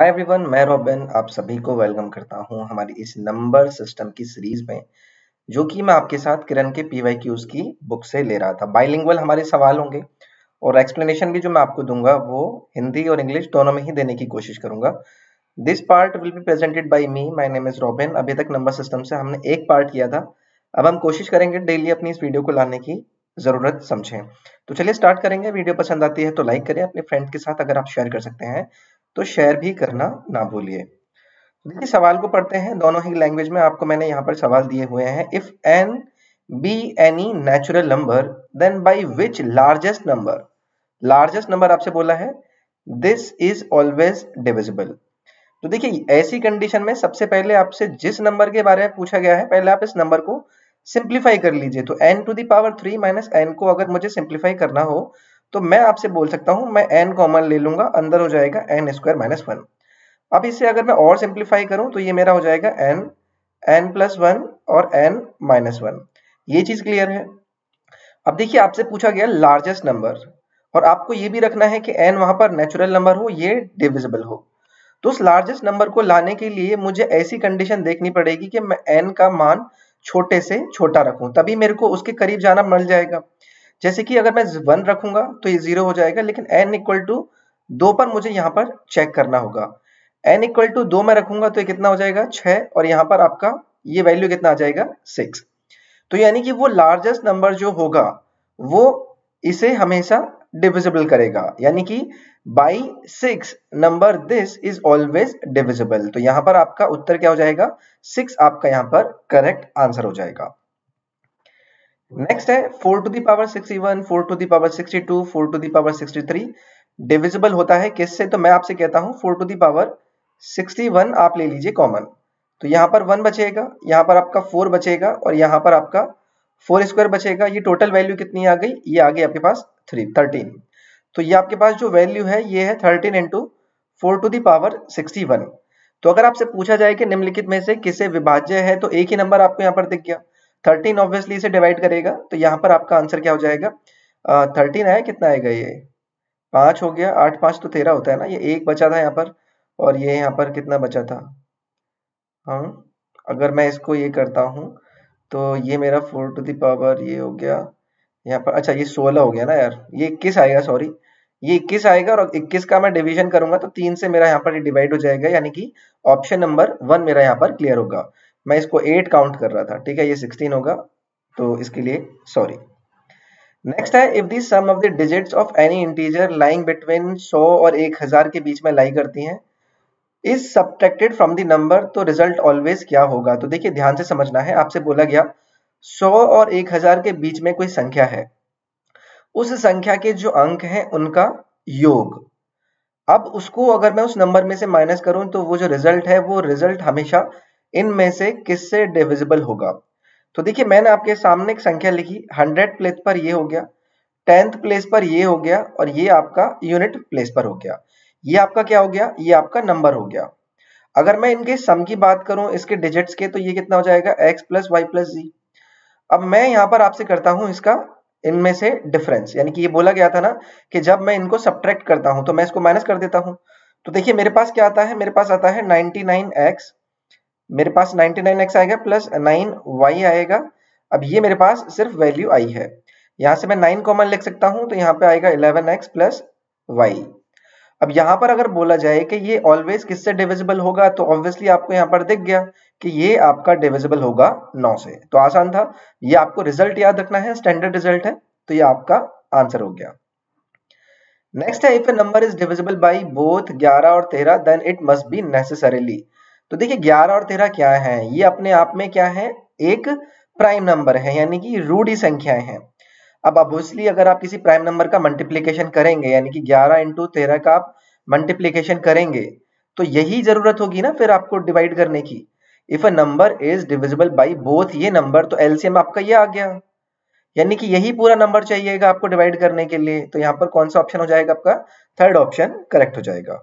hi everyone मैं robin आप सभी को वेलकम करता हूं हमारी इस नंबर सिस्टम की सीरीज में जो कि मैं आपके साथ किरण के पीवाईक्यूज की बुक से ले रहा था बाइलिंगुअल हमारे सवाल होंगे और एक्सप्लेनेशन भी जो मैं आपको दूंगा वो हिंदी और इंग्लिश दोनों में ही देने की कोशिश करूंगा this part will be presented by me my name is Robin अभी तक नंबर सिस्टम से हमने एक पार्ट किया था अब हम कोशिश करेंगे डेली अपनी इस वीडियो को लाने की जरूरत समझें तो चलिए स्टार्ट करेंगे वीडियो पसंद आती है तो लाइक करें अपने फ्रेंड के साथ अगर आप शेयर कर सकते हैं तो शेयर भी करना ना भूलिए देखिए सवाल को पढ़ते हैं दोनों ही लैंग्वेज में आपको मैंने यहाँ पर सवाल दिए हुए हैं if n be any natural number then by which largest number largest number आपसे बोला है दिस इज ऑलवेज डिविजिबल तो देखिए ऐसी कंडीशन में सबसे पहले आपसे जिस नंबर के बारे में पूछा गया है पहले आप इस नंबर को सिंप्लीफाई कर लीजिए तो n to the power three minus n को अगर मुझे सिंप्लीफाई करना हो तो मैं आपसे बोल सकता हूं मैं एन कॉमन ले लूंगा अंदर हो जाएगा एन स्क्वायर माइनस वन अब इसे अगर मैं और सिंप्लीफाई करूं तो ये मेरा हो जाएगा एन एन प्लस वन और एन माइनस वन ये चीज़ क्लियर है अब देखिए आपसे पूछा गया लार्जेस्ट नंबर और आपको ये भी रखना है कि एन वहां पर नेचुरल नंबर हो ये डिविजिबल हो तो उस लार्जेस्ट नंबर को लाने के लिए मुझे ऐसी कंडीशन देखनी पड़ेगी कि मैं एन का मान छोटे से छोटा रखूं तभी मेरे को उसके करीब जाना मिल जाएगा जैसे कि अगर मैं वन रखूंगा तो ये जीरो हो जाएगा लेकिन एन इक्वल टू दो पर मुझे यहाँ पर चेक करना होगा एन इक्वल टू दो में रखूंगा तो ये कितना हो जाएगा छह और यहाँ पर आपका ये वैल्यू कितना आ जाएगा सिक्स तो यानी कि वो लार्जेस्ट नंबर जो होगा वो इसे हमेशा डिविजिबल करेगा यानी कि by six number this is always divisible तो यहाँ पर आपका उत्तर क्या हो जाएगा सिक्स आपका यहाँ पर करेक्ट आंसर हो जाएगा नेक्स्ट है four to the power sixty one four to the power sixty two four to the power sixty three divisible होता है किससे तो मैं आपसे कहता हूँ four to power sixty one आप ले लीजिए कॉमन तो यहाँ पर वन बचेगा यहां पर आपका फोर बचेगा और यहाँ पर आपका फोर स्क्वायर बचेगा ये टोटल वैल्यू कितनी आ गई ये आ गई आपके पास थ्री थर्टीन तो ये आपके पास जो वैल्यू है ये है thirteen into four to the power sixty one तो अगर आपसे पूछा जाए कि निम्नलिखित में से किसे विभाज्य है तो एक ही नंबर आपको यहाँ पर दिख गया थर्टीन ऑब्वियसली इसे डिवाइड करेगा तो यहाँ पर आपका आंसर क्या हो जाएगा थर्टीन आया कितना आएगा ये पांच हो गया आठ पांच तो तेरह होता है ना ये एक बचा था यहाँ पर और ये यहाँ पर कितना बचा था हाँ अगर मैं इसको ये करता हूँ तो ये मेरा फोर टू दावर ये हो गया यहाँ पर अच्छा ये सोलह हो गया ना यार ये इक्कीस आएगा सॉरी ये इक्कीस आएगा और इक्कीस का मैं डिविजन करूंगा तो तीन से मेरा यहाँ पर डिवाइड हो जाएगा यानी कि ऑप्शन नंबर वन मेरा यहाँ पर क्लियर होगा मैं इसको एट काउंट कर रहा था ठीक है ये सिक्सटीन होगा तो इसके लिए सॉरी नेक्स्ट है if the sum of the digits of any integer lying between 100 और 1000 के बीच में लाई करती हैं is subtracted from the number तो रिजल्ट ऑलवेज क्या होगा तो देखिए ध्यान से समझना है आपसे बोला गया 100 और 1000 के बीच में कोई संख्या है उस संख्या के जो अंक हैं उनका योग अब उसको अगर मैं उस नंबर में से माइनस करूं तो वो जो रिजल्ट है वो रिजल्ट हमेशा इनमें से किससे डिविजिबल होगा तो देखिए मैंने आपके सामने एक संख्या लिखी हंड्रेड प्लेस पर ये हो गया टेंथ प्लेस पर ये हो गया और ये आपका यूनिट प्लेस पर हो गया ये आपका क्या हो गया ये आपका नंबर हो गया अगर मैं इनके सम की बात करूं इसके डिजिट्स के तो ये कितना हो जाएगा x plus y plus z अब मैं यहाँ पर आपसे करता हूं इसका इनमें से डिफरेंस यानी कि ये बोला गया था ना कि जब मैं इनको सब्ट्रैक्ट करता हूं तो मैं इसको माइनस कर देता हूं तो देखिए मेरे पास क्या आता है मेरे पास आता है एक्स मेरे पास 99x आएगा प्लस 9y आएगा अब ये मेरे पास सिर्फ वैल्यू आई है यहां से मैं 9 कॉमन लिख सकता हूं तो यहां पे आएगा 11x प्लस वाई अब यहां पर अगर बोला जाए कि ये ऑलवेज किससे डिविजिबल होगा तो ऑब्वियसली आपको यहां पर दिख गया कि ये आपका डिविजिबल होगा 9 से तो आसान था ये आपको रिजल्ट याद रखना है स्टैंडर्ड रिजल्ट है तो ये आपका आंसर हो गया नेक्स्ट है if a number is divisible by both ग्यारह और तेरह then it must be necessarily तो देखिए ग्यारह और तेरह क्या है ये अपने आप में क्या है एक प्राइम नंबर है यानी कि रूढ़ी संख्याएं हैं अब ऑब्वियसली अगर आप किसी प्राइम नंबर का मल्टीप्लीकेशन करेंगे यानी कि 11 इंटू तेरह का आप मल्टीप्लीकेशन करेंगे तो यही जरूरत होगी ना फिर आपको डिवाइड करने की if a number is divisible by both ये नंबर तो एलसीएम आपका ये आ गया यानी कि यही पूरा नंबर चाहिएगा आपको डिवाइड करने के लिए तो यहाँ पर कौन सा ऑप्शन हो जाएगा आपका थर्ड ऑप्शन करेक्ट हो जाएगा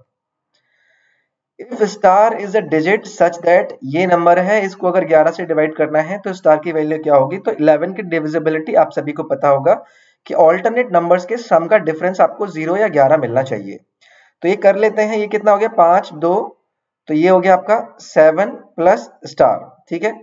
if star is a digit such that ये नंबर है इसको अगर 11 से डिवाइड करना है तो स्टार की वैल्यू क्या होगी तो 11 की डिविजिबिलिटी आप सभी को पता होगा कि ऑल्टरनेट नंबर्स के सम का डिफरेंस आपको जीरो या ग्यारह मिलना चाहिए तो ये कर लेते हैं ये कितना हो गया पांच दो तो ये हो गया आपका सेवन प्लस स्टार ठीक है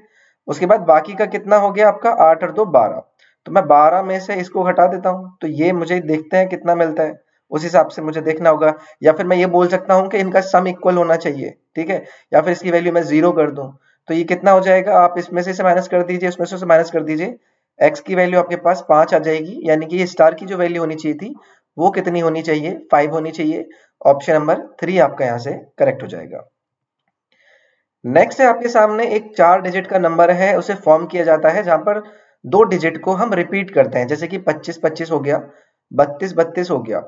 उसके बाद बाकी का कितना हो गया आपका आठ और दो बारह तो मैं बारह में से इसको हटा देता हूं तो ये मुझे देखते हैं कितना मिलता है उस हिसाब से मुझे देखना होगा या फिर मैं ये बोल सकता हूँ कि इनका सम इक्वल होना चाहिए ठीक है या फिर इसकी वैल्यू मैं जीरो कर दू तो ये कितना हो जाएगा आप इसमें से इसे माइनस कर दीजिए इसमें से माइनस कर दीजिए एक्स की वैल्यू आपके पास पांच आ जाएगी यानी कि ये स्टार की जो वैल्यू होनी चाहिए थी वो कितनी होनी चाहिए फाइव होनी चाहिए ऑप्शन नंबर थ्री आपका यहाँ से करेक्ट हो जाएगा नेक्स्ट है आपके सामने एक चार डिजिट का नंबर है उसे फॉर्म किया जाता है जहां पर दो डिजिट को हम रिपीट करते हैं जैसे कि 25 25 हो गया 32 32 हो गया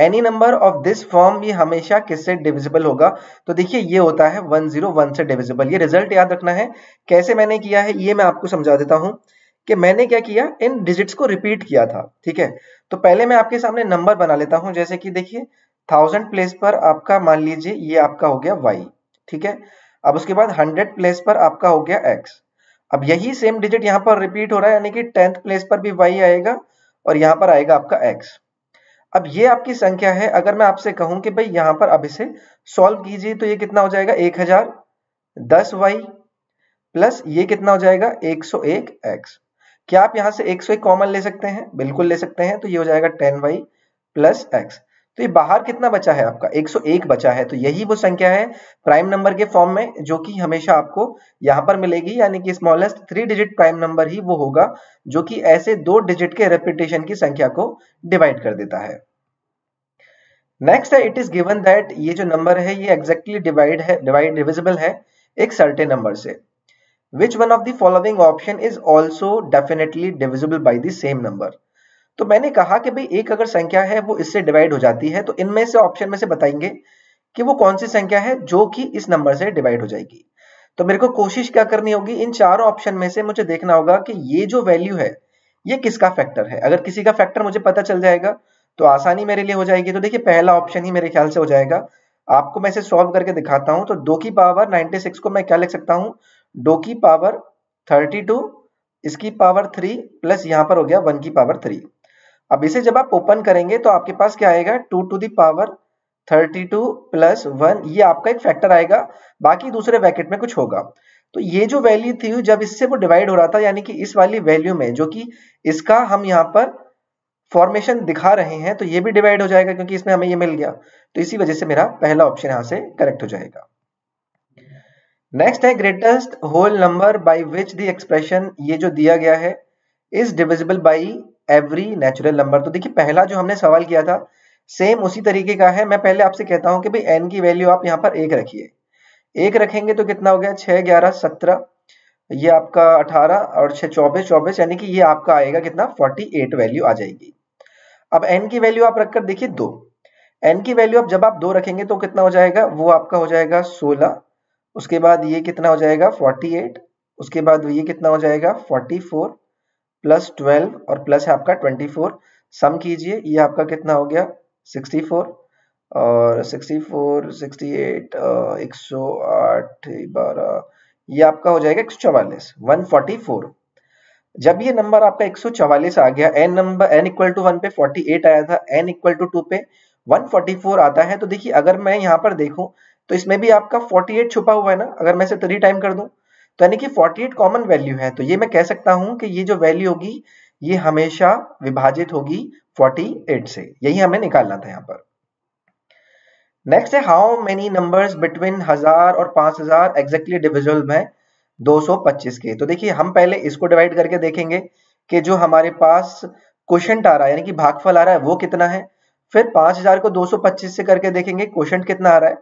any number of this form भी हमेशा किससे डिविजिबल होगा तो देखिए ये होता है 101 से डिविजिबल ये रिजल्ट याद रखना है कैसे मैंने किया है ये मैं आपको समझा देता हूं कि मैंने क्या किया इन डिजिट्स को रिपीट किया था ठीक है तो पहले मैं आपके सामने नंबर बना लेता हूं जैसे कि देखिए थाउजेंड प्लेस पर आपका मान लीजिए ये आपका हो गया वाई ठीक है अब उसके बाद हंड्रेड प्लेस पर आपका हो गया एक्स अब यही सेम डिजिट यहां पर रिपीट हो रहा है यानी कि टेंथ प्लेस पर भी वाई आएगा और यहां पर आएगा आपका एक्स अब ये आपकी संख्या है अगर मैं आपसे कहूं कि भाई यहां पर अब इसे सॉल्व कीजिए तो ये कितना हो जाएगा एक हजार दस वाई प्लस ये कितना हो जाएगा एक सौ एक एक्स क्या आप यहां से एक सौ एक कॉमन ले सकते हैं बिल्कुल ले सकते हैं तो ये हो जाएगा टेन वाई प्लस एक्स तो ये बाहर कितना बचा है आपका 101 बचा है तो यही वो संख्या है प्राइम नंबर के फॉर्म में जो कि हमेशा आपको यहां पर मिलेगी यानी कि smallest three digit prime number ही वो होगा जो कि ऐसे दो डिजिट के रेपिटेशन की संख्या को डिवाइड कर देता है नेक्स्ट है इट इज गिवन दैट ये जो नंबर है ये एग्जैक्टली डिवाइड है डिवाइड डिविजिबल है एक सर्टेन नंबर से which one of the following option is also definitely divisible by the same number तो मैंने कहा कि भाई एक अगर संख्या है वो इससे डिवाइड हो जाती है तो इनमें से ऑप्शन में से बताएंगे कि वो कौन सी संख्या है जो कि इस नंबर से डिवाइड हो जाएगी तो मेरे को कोशिश क्या करनी होगी इन चारों ऑप्शन में से मुझे देखना होगा कि ये जो वैल्यू है ये किसका फैक्टर है अगर किसी का फैक्टर मुझे पता चल जाएगा तो आसानी मेरे लिए हो जाएगी तो देखिए पहला ऑप्शन ही मेरे ख्याल से हो जाएगा आपको मैं इसे सॉल्व करके दिखाता हूं तो दो की पावर 96 को मैं क्या लिख सकता हूं दो की पावर 32 इसकी पावर 3 प्लस यहां पर हो गया वन की पावर 3 अब इसे जब आप ओपन करेंगे तो आपके पास क्या आएगा two to the power 32 plus one ये आपका एक फैक्टर आएगा बाकी दूसरे वैकेट में कुछ होगा तो ये जो वैल्यू थी जब इससे वो डिवाइड हो रहा था यानी कि इस वाली वैल्यू में जो कि इसका हम यहाँ पर फॉर्मेशन दिखा रहे हैं तो ये भी डिवाइड हो जाएगा क्योंकि इसमें हमें ये मिल गया तो इसी वजह से मेरा पहला ऑप्शन यहां से करेक्ट हो जाएगा नेक्स्ट है greatest whole number by which the expression ये जो दिया गया है is divisible by every natural number तो देखिए पहला जो हमने सवाल किया था सेम उसी तरीके का है मैं पहले आपसे कहता हूं कि भाई एन की वैल्यू आप यहाँ पर एक रखिए एक रखेंगे तो कितना हो गया छह ग्यारह सत्रह ये आपका अठारह और छह चौबीस चौबीस यानी कि ये आपका आएगा कितना फोर्टी एट वैल्यू आ जाएगी अब एन की वैल्यू आप रखकर देखिए दो एन की वैल्यू आप जब आप दो रखेंगे तो कितना हो जाएगा वो आपका हो जाएगा सोलह उसके बाद ये कितना हो जाएगा फोर्टी एट उसके बाद ये कितना हो जाएगा फोर्टी फोर प्लस ट्वेल्व और प्लस है आपका ट्वेंटी फोर सम कीजिए ये आपका कितना हो गया सिक्सटी फोर और सिक्सटी फोर सिक्सटी एट एक सौ आठ बारह ये आपका हो जाएगा एक सौ चौवालीस वन फोर्टी फोर जब ये नंबर आपका 144 आ गया n number n equal to one पे 48 आया था एन इक्वल टू टू पे 144 आता है तो देखिए अगर मैं यहाँ पर देखूं तो इसमें भी आपका 48 छुपा हुआ है ना अगर मैं इसे थ्री टाइम कर दू तो यानी कि 48 कॉमन वैल्यू है तो ये मैं कह सकता हूँ कि ये जो वैल्यू होगी ये हमेशा विभाजित होगी 48 से यही हमें निकालना था यहाँ पर नेक्स्ट है हाउ मेनी नंबर्स बिटवीन हजार और पांच हजार एग्जैक्टली डिविजल है 225 के तो देखिए हम पहले इसको डिवाइड करके देखेंगे कि जो हमारे पास क्वेश्चन आ रहा है यानी कि भागफल आ रहा है वो कितना है फिर 5000 को 225 से करके देखेंगे क्वेश्चन कितना आ रहा है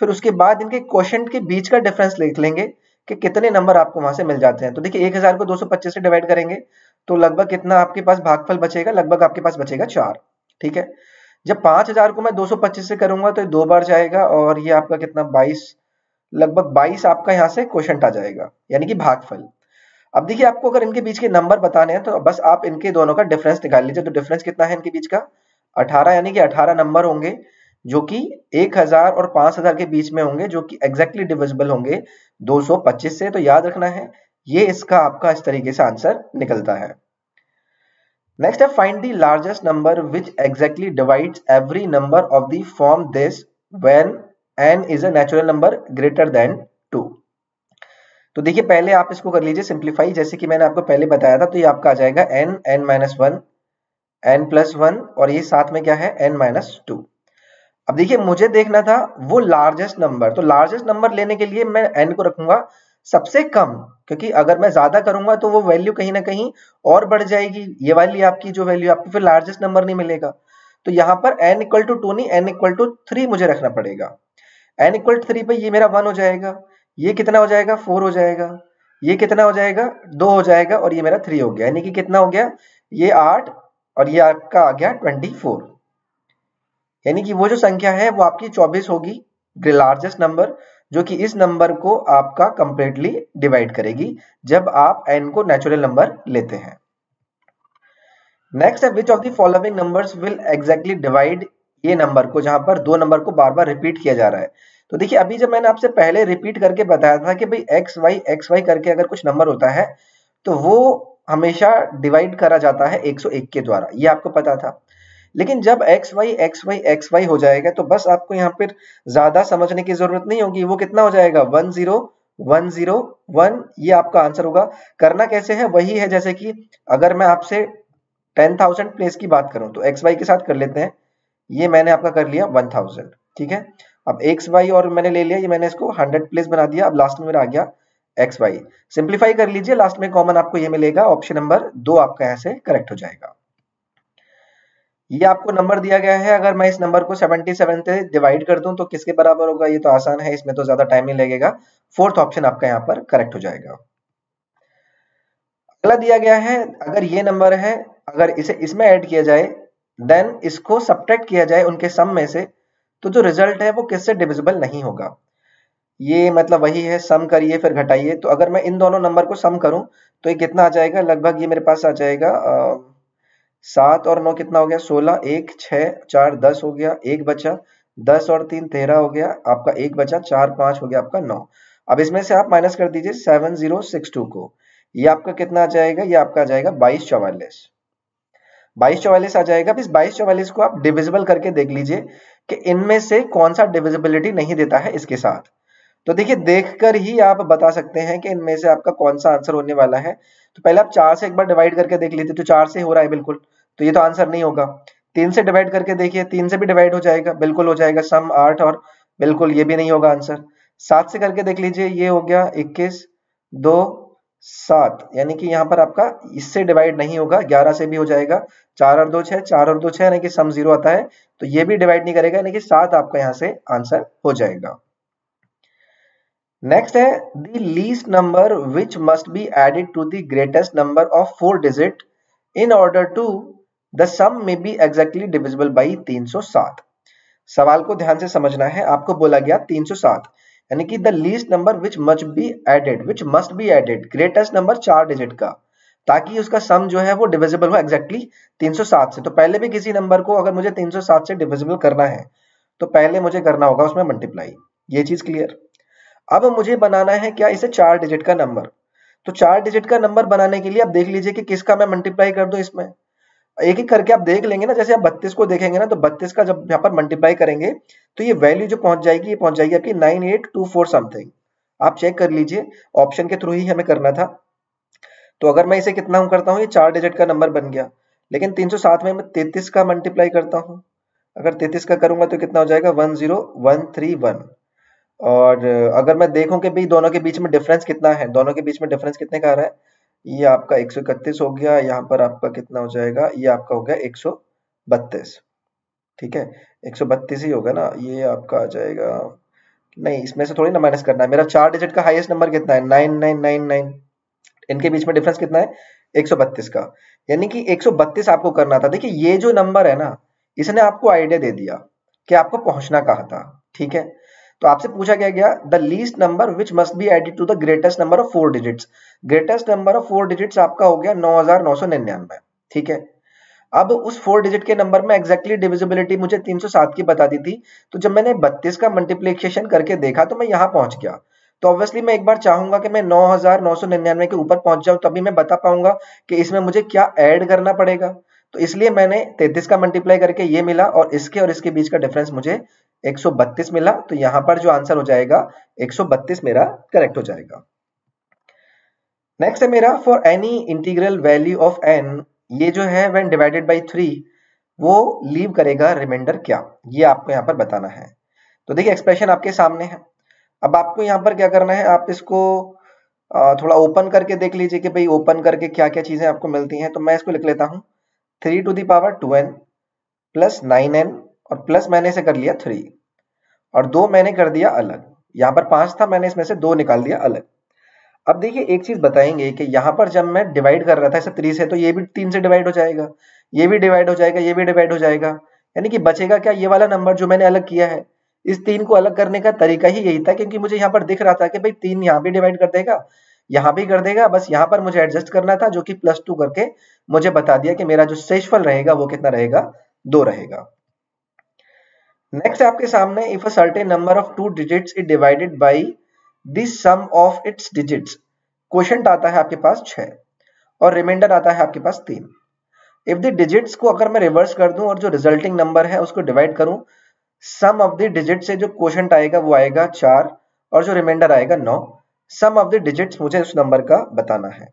फिर उसके बाद इनके क्वेश्चन के बीच का डिफरेंस लिख लेंगे कि कितने नंबर आपको वहां से मिल जाते हैं तो देखिए 1000 को 225 से डिवाइड करेंगे तो लगभग कितना आपके पास भागफल बचेगा लगभग आपके पास बचेगा चार ठीक है जब 5000 को मैं 225 से करूंगा तो ये दो बार जाएगा और ये आपका कितना 22 लगभग 22 आपका यहाँ से क्वेश्चन आ जाएगा यानी कि भागफल अब देखिए आपको अगर इनके बीच के नंबर बताने हैं तो बस आप इनके दोनों का डिफरेंस निकाल लीजिए तो डिफरेंस कितना है इनके बीच का 18 यानी कि 18 नंबर होंगे जो कि 1000 और 5000 के बीच में होंगे जो कि एग्जैक्टली डिविजिबल होंगे 225 से तो याद रखना है ये इसका आपका इस तरीके से आंसर निकलता है नेक्स्ट है find the largest number which exactly divides every number of the form this when n is अचुरल नंबर ग्रेटर देन टू तो देखिए पहले आप इसको कर लीजिए सिंप्लीफाई जैसे कि मैंने आपको पहले बताया था तो ये आपका आ जाएगा n n minus one n plus one और ये साथ में क्या है एन माइनस टू अब देखिए मुझे देखना था वो लार्जेस्ट नंबर तो लार्जेस्ट नंबर लेने के लिए मैं एन को रखूंगा सबसे कम क्योंकि अगर मैं ज्यादा करूंगा तो वो वैल्यू कहीं ना कहीं और बढ़ जाएगी ये वाली आपकी जो वैल्यू आपको फिर लार्जेस्ट नंबर नहीं मिलेगा तो यहां पर एन इक्वल टू टू नहीं एन इक्वल टू थ्री मुझे रखना पड़ेगा एन इक्वल थ्री पे ये मेरा वन हो जाएगा ये कितना हो जाएगा फोर हो जाएगा ये कितना हो जाएगा दो हो जाएगा और ये मेरा थ्री हो गया यानी कि कितना हो गया ये आठ और ये आपका आ गया ट्वेंटी फोर यानी कि वो जो संख्या है वो आपकी चौबीस होगी लार्जेस्ट नंबर जो कि इस नंबर को आपका कंप्लीटली डिवाइड करेगी जब आप एन को नेचुरल नंबर लेते हैं नेक्स्ट है which of the following numbers will exactly divide ये नंबर को जहां पर दो नंबर को बार बार रिपीट किया जा रहा है तो देखिए अभी जब मैंने आपसे पहले रिपीट करके बताया था कि भाई एक्स वाई एक्स वाई करके अगर कुछ नंबर होता है तो वो हमेशा डिवाइड करा जाता है 101 के द्वारा ये आपको पता था लेकिन जब x y x y x y हो जाएगा तो बस आपको यहाँ पर ज्यादा समझने की जरूरत नहीं होगी वो कितना हो जाएगा one zero one zero one ये आपका आंसर होगा करना कैसे है वही है जैसे कि अगर मैं आपसे टेन थाउजेंड प्लेस की बात करूं तो एक्स वाई के साथ कर लेते हैं ये मैंने आपका कर लिया वन थाउजेंड ठीक है अब एक्स वाई और मैंने ले लिया ये मैंने इसको हंड्रेड प्लेस बना दिया अब लास्ट में मेरा आ गया एक्स वाई सिंप्लीफाई कर लीजिए लास्ट में कॉमन आपको ये मिलेगा ऑप्शन नंबर दो आपका यहां से करेक्ट हो जाएगा ये आपको नंबर दिया गया है अगर मैं इस नंबर को 77 से डिवाइड कर दूं तो किसके बराबर होगा ये तो आसान है इसमें तो ज्यादा टाइम नहीं लगेगा फोर्थ ऑप्शन आपका यहाँ पर करेक्ट हो जाएगा अगला दिया गया है अगर ये नंबर है अगर इसे इसमें ऐड किया जाए देन इसको सब्ट्रैक्ट किया जाए उनके सम में से तो जो रिजल्ट है वो किससे डिविजिबल नहीं होगा ये मतलब वही है सम करिए फिर घटाइए तो अगर मैं इन दोनों नंबर को सम करूं तो ये कितना आ जाएगा लगभग ये मेरे पास आ जाएगा सात और नौ कितना हो गया सोलह एक छ चार दस हो गया एक बचा दस और तीन तेरह हो गया आपका एक बचा चार पांच हो गया आपका नौ अब इसमें से आप माइनस कर दीजिए सेवन जीरो सिक्स टू को ये आपका कितना आ जाएगा ये आपका आ जाएगा बाईस चौवालीस बाईस चौवालीस आ जाएगा इस बाईस चौवालीस को आप डिविजिबल करके देख लीजिए कि इनमें से कौन सा डिविजिबिलिटी नहीं देता है इसके साथ तो देखिए देखकर ही आप बता सकते हैं कि इनमें से आपका कौन सा आंसर होने वाला है तो पहले आप चार से एक बार डिवाइड करके देख लेते तो चार से हो रहा है बिल्कुल तो ये तो आंसर नहीं होगा तीन से डिवाइड करके देखिए तीन से भी डिवाइड हो जाएगा बिल्कुल हो जाएगा सम आठ और बिल्कुल ये भी नहीं होगा आंसर सात से करके देख लीजिए ये हो गया इक्कीस दो सात यानी कि यहां पर आपका इससे डिवाइड नहीं होगा ग्यारह से भी हो जाएगा चार और दो छह चार और दो छह यानी कि सम जीरो आता है तो ये भी डिवाइड नहीं करेगा यानी कि सात आपका यहां से आंसर हो जाएगा नेक्स्ट है the least number which must be added to the greatest number of four digit in order to the sum may be exactly divisible by सात सवाल को ध्यान से समझना है आपको बोला गया सात यानी कि the least number which much be added which must be added greatest number चार डिजिट का ताकि उसका सम जो है वो डिविजिबल हो एग्जैक्टली 307 से तो पहले भी किसी नंबर को अगर मुझे 307 से डिविजिबल करना है तो पहले मुझे करना होगा उसमें मल्टीप्लाई ये चीज क्लियर अब मुझे बनाना है क्या इसे चार डिजिट का नंबर तो चार डिजिट का नंबर बनाने के लिए आप देख लीजिए कि किसका मैं मल्टीप्लाई कर दूं इसमें एक एक करके आप देख लेंगे ना जैसे आप बत्तीस को देखेंगे ना तो बत्तीस का जब यहाँ पर मल्टीप्लाई करेंगे तो ये वैल्यू जो पहुंच जाएगी ये पहुंच जाएगी आपकी nine eight two four something आप चेक कर लीजिए ऑप्शन के थ्रू ही हमें करना था तो अगर मैं इसे कितना हूं करता हूँ ये चार डिजिट का नंबर बन गया लेकिन तीन में मैं 33 का मल्टीप्लाई करता हूँ अगर तेतीस का करूंगा तो कितना हो जाएगा वन और अगर मैं देखूं कि भाई दोनों के बीच में डिफरेंस कितना है दोनों के बीच में डिफरेंस कितने का आ रहा है ये आपका एक हो गया यहाँ पर आपका कितना हो जाएगा ये आपका हो गया एक ठीक है एक ही होगा ना ये आपका आ जाएगा नहीं इसमें से थोड़ी ना माइनस करना है मेरा चार डिजिट का हाईएस्ट नंबर कितना है नाइन नाइन नाइन नाइन इनके बीच में डिफरेंस कितना है बत्तीस का यानी कि बत्तीस आपको करना था देखिए ये जो नंबर है ना इसने आपको आइडिया दे दिया कि आपको पहुंचना कहा था ठीक है तो आपसे पूछा क्या गया the least number which must be added to the greatest number of four digits greatest number of four digits आपका हो गया 9999 ठीक है अब उस फोर डिजिट के नंबर में एक्जैक्टली डिविजिबिलिटी मुझे 307 की बता दी थी तो जब मैंने 32 का मल्टीप्लीकेशन करके देखा तो मैं यहां पहुंच गया तो ऑब्वियसली मैं एक बार चाहूंगा कि मैं 9999 के ऊपर पहुंच जाऊं तभी मैं बता पाऊंगा कि इसमें मुझे क्या ऐड करना पड़ेगा तो इसलिए मैंने 33 का मल्टीप्लाई करके ये मिला और इसके और इसके बीच का डिफरेंस मुझे 132 मिला तो यहां पर जो आंसर हो जाएगा 132 मेरा करेक्ट हो जाएगा नेक्स्ट है मेरा for any integral value of n ये जो है व्हेन डिवाइडेड बाय थ्री वो लीव करेगा रिमाइंडर क्या ये आपको यहाँ पर बताना है तो देखिए एक्सप्रेशन आपके सामने है अब आपको यहाँ पर क्या करना है आप इसको थोड़ा ओपन करके देख लीजिए कि भाई ओपन करके क्या क्या चीज़ें आपको मिलती हैं तो मैं इसको लिख लेता हूं three to the power two n plus nine n और प्लस मैंने इसे कर लिया थ्री और दो मैंने कर दिया अलग यहाँ पर पांच था मैंने इसमें से दो निकाल दिया अलग अब देखिए एक चीज बताएंगे कि यहां पर जब मैं डिवाइड कर रहा था इसे थ्री से तो ये भी तीन से डिवाइड हो जाएगा ये भी डिवाइड हो जाएगा ये भी डिवाइड हो जाएगा यानी कि बचेगा क्या ये वाला नंबर जो मैंने अलग किया है इस तीन को अलग करने का तरीका ही यही था क्योंकि मुझे यहाँ पर दिख रहा था कि भाई तीन यहाँ भी डिवाइड कर देगा यहाँ भी कर देगा बस यहाँ पर मुझे एडजस्ट करना था जो कि प्लस टू करके मुझे बता दिया कि मेरा जो शेषफल रहेगा वो कितना रहेगा दो रहेगा नेक्स्ट आपके सामने if a certain number of two digits is divided by this sum of its digits question आता है आपके पास छह और रिमाइंडर आता है आपके पास तीन इफ द डिजिट्स को अगर मैं रिवर्स कर दूं और जो रिजल्टिंग नंबर है उसको डिवाइड करूं सम ऑफ द डिजिट से जो क्वेश्चन आएगा वो आएगा चार और जो रिमाइंडर आएगा नौ सम ऑफ द डिजिट्स मुझे उस नंबर का बताना है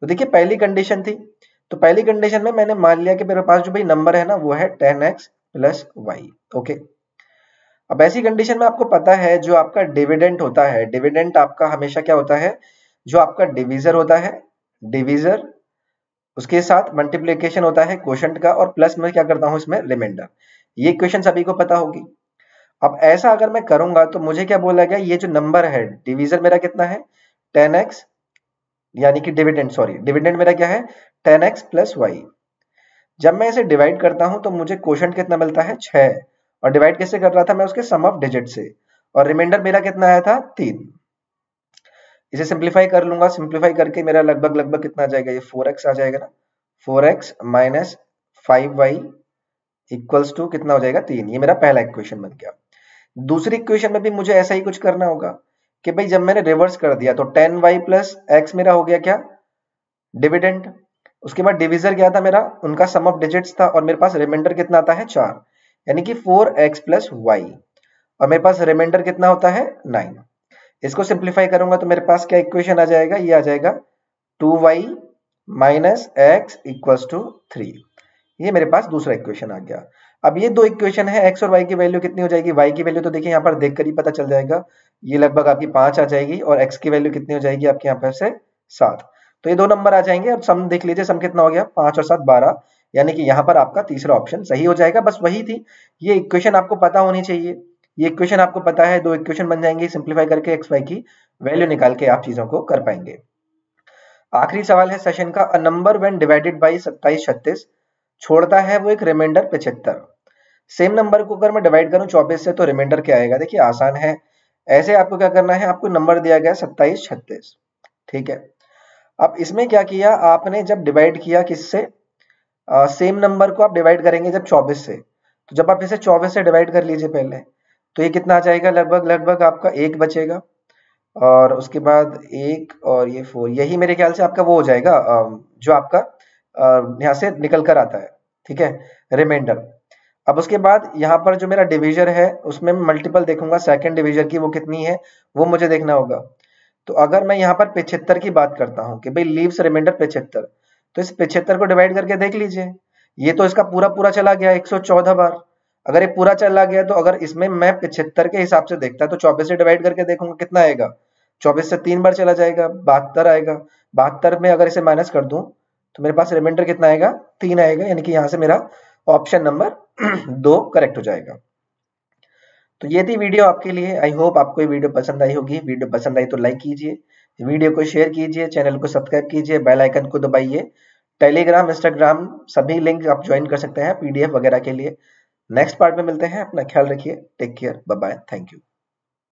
तो देखिए पहली कंडीशन थी तो पहली कंडीशन में मैंने मान लिया कि मेरे पास जो भाई नंबर है ना वो है ten x plus y okay अब ऐसी कंडीशन में आपको पता है जो आपका डिविडेंट होता है डिविडेंट आपका हमेशा क्या होता है जो आपका डिविजर होता है डिविजर उसके साथ मल्टीप्लीकेशन होता है क्वेश्चन का और प्लस में क्या करता हूं इसमें रिमाइंडर ये क्वेश्चन सभी को पता होगी अब ऐसा अगर मैं करूंगा तो मुझे क्या बोला गया ये जो नंबर है डिविजर मेरा कितना है टेन एक्स यानी कि डिविडेंट सॉरी डिविडेंट मेरा क्या है टेन एक्स प्लस वाई जब मैं इसे डिवाइड करता हूं तो मुझे क्वेश्चन कितना मिलता है छह और डिवाइड कैसे कर रहा था मैं उसके सम ऑफ डिजिट से और रिमाइंडर मेरा कितना आया था तीन इसे सिंप्लीफाई कर लूंगा सिंप्लीफाई करके मेरा लगभग लगभग कितना आ जाएगा ये फोर आ जाएगा ना फोर एक्स माइनस कितना हो जाएगा तीन ये मेरा पहला इक्वेशन बन गया दूसरी इक्वेशन में भी मुझे ऐसा ही कुछ करना होगा कि भाई जब मैंने रिवर्स कर दिया तो टेन वाई प्लस एक्स मेरा हो गया क्या डिविडेंट उसके बाद डिविजर क्या था मेरा उनका सम ऑफ डिजिट्स था और मेरे पास रिमाइंडर कितना आता है चार यानी कि फोर एक्स प्लस वाई और मेरे पास रिमाइंडर कितना होता है नाइन इसको सिंप्लीफाई करूंगा तो मेरे पास क्या इक्वेशन आ जाएगा ये आ जाएगा two y minus x equal to three ये मेरे पास दूसरा इक्वेशन आ गया अब ये दो इक्वेशन है एक्स और वाई की वैल्यू कितनी हो जाएगी वाई की वैल्यू तो देखिए यहाँ पर देख कर ही पता चल जाएगा ये लगभग आपकी पांच आ जाएगी और एक्स की वैल्यू कितनी हो जाएगी आपके यहाँ पर से सात तो ये दो नंबर आ जाएंगे अब सम देख लीजिए सम कितना हो गया पांच और सात बारह यानी कि यहां पर आपका तीसरा ऑप्शन सही हो जाएगा बस वही थी ये इक्वेशन आपको पता होनी चाहिए ये इक्वेशन आपको पता है दो इक्वेशन बन जाएंगे सिंप्लीफाई करके एक्स वाई की वैल्यू निकाल के आप चीजों को कर पाएंगे आखिरी सवाल है सेशन का a number when divided by 27 36 छोड़ता है वो एक रिमाइंडर 75 सेम नंबर को अगर मैं डिवाइड करूं 24 से तो रिमाइंडर क्या आएगा देखिए आसान है ऐसे आपको क्या करना है आपको नंबर दिया गया सत्ताईस छत्तीस ठीक है अब इसमें क्या किया आपने जब डिवाइड किया किससे सेम नंबर को आप डिवाइड करेंगे जब 24 से तो जब आप इसे 24 से डिवाइड कर लीजिए पहले तो ये कितना आ जाएगा लगभग लगभग आपका एक बचेगा और उसके बाद एक और ये फोर यही मेरे ख्याल से आपका वो हो जाएगा जो आपका यहाँ से निकल कर आता है ठीक है रिमाइंडर अब उसके बाद यहाँ पर जो मेरा डिविजन है उसमें मल्टीपल देखूंगा सेकेंड डिविजन की वो कितनी है वो मुझे देखना होगा तो अगर मैं यहाँ पर पिछहत्तर की बात करता हूँ कि भाई लीव्स रिमाइंडर पिछहत्तर तो इस पिछहत्तर को डिवाइड करके देख लीजिए ये तो इसका पूरा पूरा चला गया 114 बार अगर ये पूरा चला गया तो अगर इसमें मैं पिछहत्तर के हिसाब से देखता तो 24 से डिवाइड करके देखूंगा कितना आएगा 24 से तीन बार चला जाएगा बहत्तर आएगा बहत्तर में अगर इसे माइनस कर दूं तो मेरे पास रिमाइंडर कितना आएगा तीन आएगा यानी कि यहां से मेरा ऑप्शन नंबर दो करेक्ट हो जाएगा तो ये थी वीडियो आपके लिए आई होप आपको ये वीडियो पसंद आई होगी वीडियो पसंद आई तो लाइक कीजिए वीडियो को शेयर कीजिए चैनल को सब्सक्राइब कीजिए बेल आइकन को दबाइए टेलीग्राम इंस्टाग्राम सभी लिंक आप ज्वाइन कर सकते हैं पीडीएफ वगैरह के लिए नेक्स्ट पार्ट में मिलते हैं अपना ख्याल रखिए take care bye bye thank you